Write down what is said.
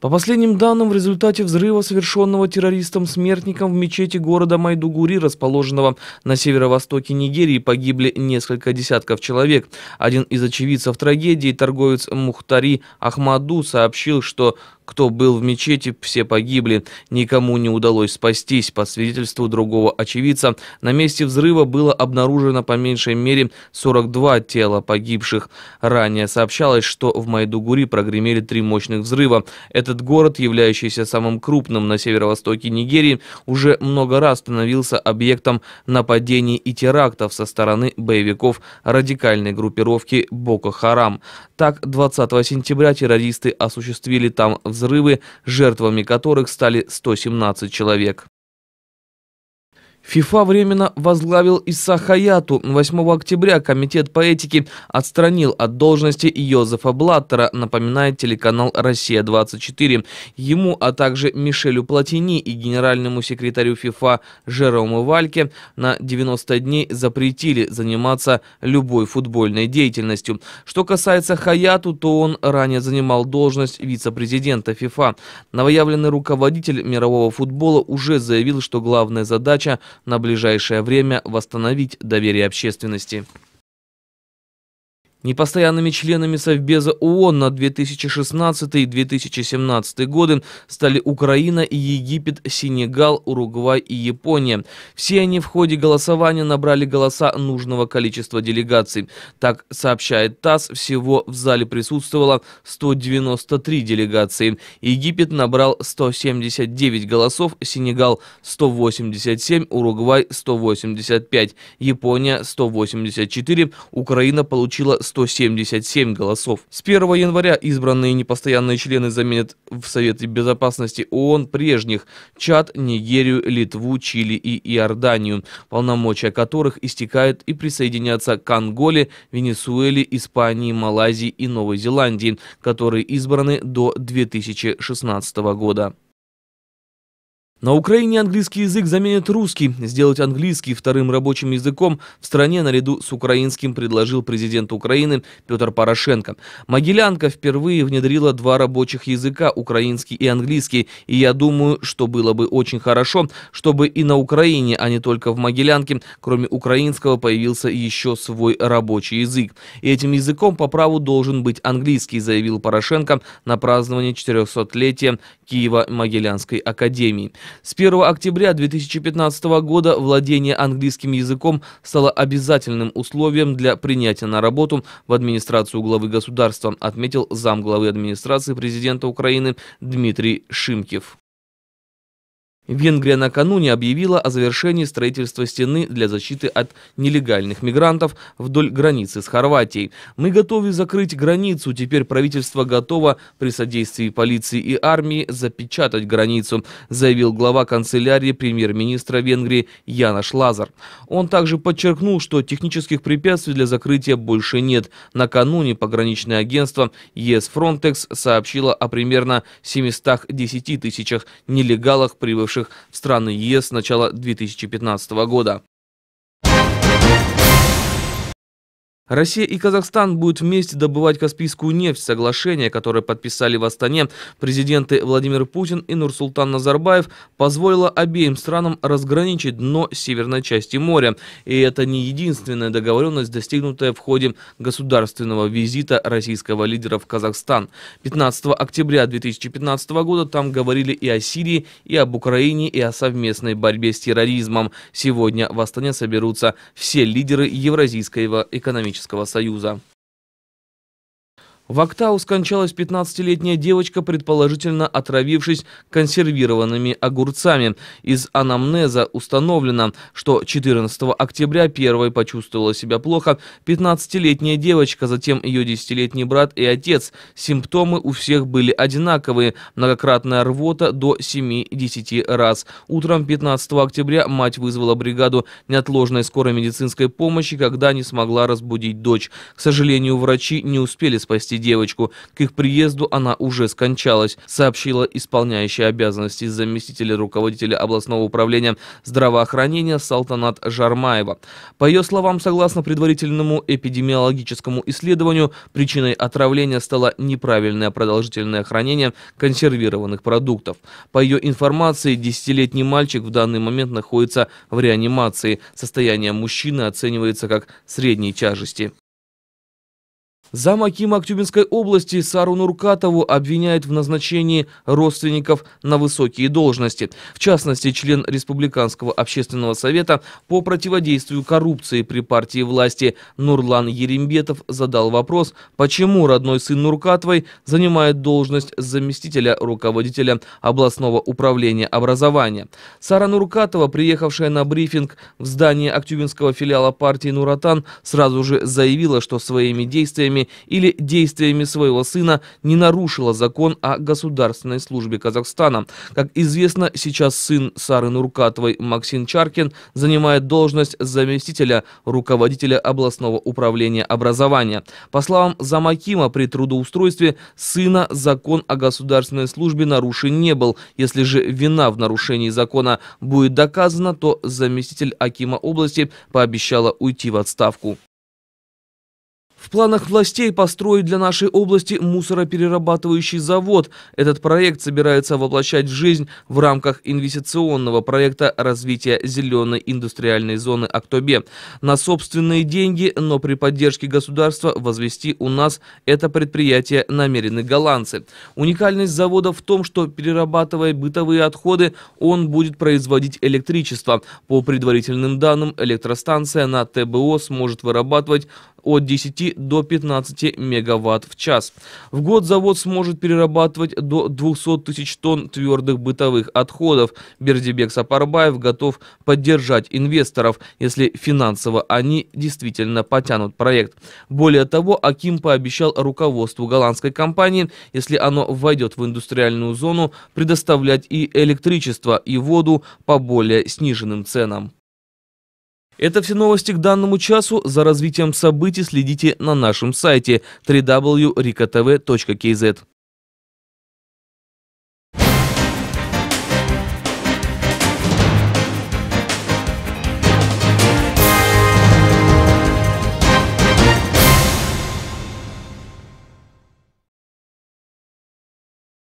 По последним данным, в результате взрыва, совершенного террористом-смертником в мечети города Майдугури, расположенного на северо-востоке Нигерии, погибли несколько десятков человек. Один из очевидцев трагедии, торговец Мухтари Ахмаду, сообщил, что кто был в мечети, все погибли. Никому не удалось спастись. По свидетельству другого очевидца, на месте взрыва было обнаружено по меньшей мере 42 тела погибших. Ранее сообщалось, что в Майдугури прогремели три мощных взрыва. Этот город, являющийся самым крупным на северо-востоке Нигерии, уже много раз становился объектом нападений и терактов со стороны боевиков радикальной группировки Боко-Харам. Так, 20 сентября террористы осуществили там взрыв взрывы, жертвами которых стали 117 человек. ФИФА временно возглавил Иса Хаяту. 8 октября Комитет по этике отстранил от должности Йозефа Блаттера, напоминает телеканал «Россия-24». Ему, а также Мишелю Платини и генеральному секретарю ФИФА Жерому Вальке на 90 дней запретили заниматься любой футбольной деятельностью. Что касается Хаяту, то он ранее занимал должность вице-президента ФИФА. Новоявленный руководитель мирового футбола уже заявил, что главная задача – на ближайшее время восстановить доверие общественности. Непостоянными членами Совбеза ООН на 2016 и 2017 годы стали Украина и Египет, Сенегал, Уругвай и Япония. Все они в ходе голосования набрали голоса нужного количества делегаций. Так сообщает ТАСС, всего в зале присутствовало 193 делегации. Египет набрал 179 голосов, Сенегал 187, Уругвай 185, Япония 184, Украина получила 100 177 голосов. С 1 января избранные непостоянные члены заменят в Совете Безопасности ООН прежних Чад, Нигерию, Литву, Чили и Иорданию, полномочия которых истекают и присоединятся к Анголе, Венесуэле, Испании, Малайзии и Новой Зеландии, которые избраны до 2016 года. На Украине английский язык заменит русский. Сделать английский вторым рабочим языком в стране наряду с украинским предложил президент Украины Петр Порошенко. Могилянка впервые внедрила два рабочих языка, украинский и английский. И я думаю, что было бы очень хорошо, чтобы и на Украине, а не только в Могилянке, кроме украинского, появился еще свой рабочий язык. И этим языком по праву должен быть английский, заявил Порошенко на праздновании 400-летия Киева-Могилянской академии. С 1 октября 2015 года владение английским языком стало обязательным условием для принятия на работу в администрацию главы государства, отметил замглавы администрации президента Украины Дмитрий Шимкив. Венгрия накануне объявила о завершении строительства стены для защиты от нелегальных мигрантов вдоль границы с Хорватией. Мы готовы закрыть границу, теперь правительство готово при содействии полиции и армии запечатать границу, заявил глава канцелярии премьер-министра Венгрии Янош Лазар. Он также подчеркнул, что технических препятствий для закрытия больше нет. Накануне пограничное агентство ЕС Frontex сообщило о примерно 710 тысячах нелегалах, прибывших прибывших в страны ЕС с начала 2015 года. Россия и Казахстан будут вместе добывать Каспийскую нефть. Соглашение, которое подписали в Астане президенты Владимир Путин и Нурсултан Назарбаев, позволило обеим странам разграничить дно северной части моря. И это не единственная договоренность, достигнутая в ходе государственного визита российского лидера в Казахстан. 15 октября 2015 года там говорили и о Сирии, и об Украине, и о совместной борьбе с терроризмом. Сегодня в Астане соберутся все лидеры Евразийского экономического Социалистического Союза. В Октау скончалась 15-летняя девочка, предположительно отравившись консервированными огурцами. Из анамнеза установлено, что 14 октября первой почувствовала себя плохо 15-летняя девочка, затем ее 10-летний брат и отец. Симптомы у всех были одинаковые – многократная рвота до 7-10 раз. Утром 15 октября мать вызвала бригаду неотложной скорой медицинской помощи, когда не смогла разбудить дочь. К сожалению, врачи не успели спасти девочку. К их приезду она уже скончалась, сообщила исполняющая обязанности заместителя руководителя областного управления здравоохранения Салтанат Жармаева. По ее словам, согласно предварительному эпидемиологическому исследованию, причиной отравления стало неправильное продолжительное хранение консервированных продуктов. По ее информации, десятилетний мальчик в данный момент находится в реанимации. Состояние мужчины оценивается как средней тяжести. Зам Акима Актюбинской области Сару Нуркатову обвиняют в назначении родственников на высокие должности. В частности, член Республиканского общественного совета по противодействию коррупции при партии власти Нурлан Ерембетов задал вопрос, почему родной сын Нуркатовой занимает должность заместителя руководителя областного управления образования. Сара Нуркатова, приехавшая на брифинг в здание Актюбинского филиала партии Нуратан, сразу же заявила, что своими действиями поступками или действиями своего сына не нарушила закон о государственной службе Казахстана. Как известно, сейчас сын Сары Нуркатовой Максим Чаркин занимает должность заместителя руководителя областного управления образования. По словам Замакима, при трудоустройстве сына закон о государственной службе нарушен не был. Если же вина в нарушении закона будет доказана, то заместитель Акима области пообещала уйти в отставку. В планах властей построить для нашей области мусороперерабатывающий завод. Этот проект собирается воплощать в жизнь в рамках инвестиционного проекта развития зеленой индустриальной зоны Актобе. На собственные деньги, но при поддержке государства возвести у нас это предприятие намерены голландцы. Уникальность завода в том, что перерабатывая бытовые отходы, он будет производить электричество. По предварительным данным, электростанция на ТБО сможет вырабатывать от 10 до 15 мегаватт в час. В год завод сможет перерабатывать до 200 тысяч тонн твердых бытовых отходов. Бердибек Сапарбаев готов поддержать инвесторов, если финансово они действительно потянут проект. Более того, Аким пообещал руководству голландской компании, если оно войдет в индустриальную зону, предоставлять и электричество, и воду по более сниженным ценам. Это все новости к данному часу. За развитием событий следите на нашем сайте www.rikotv.kz.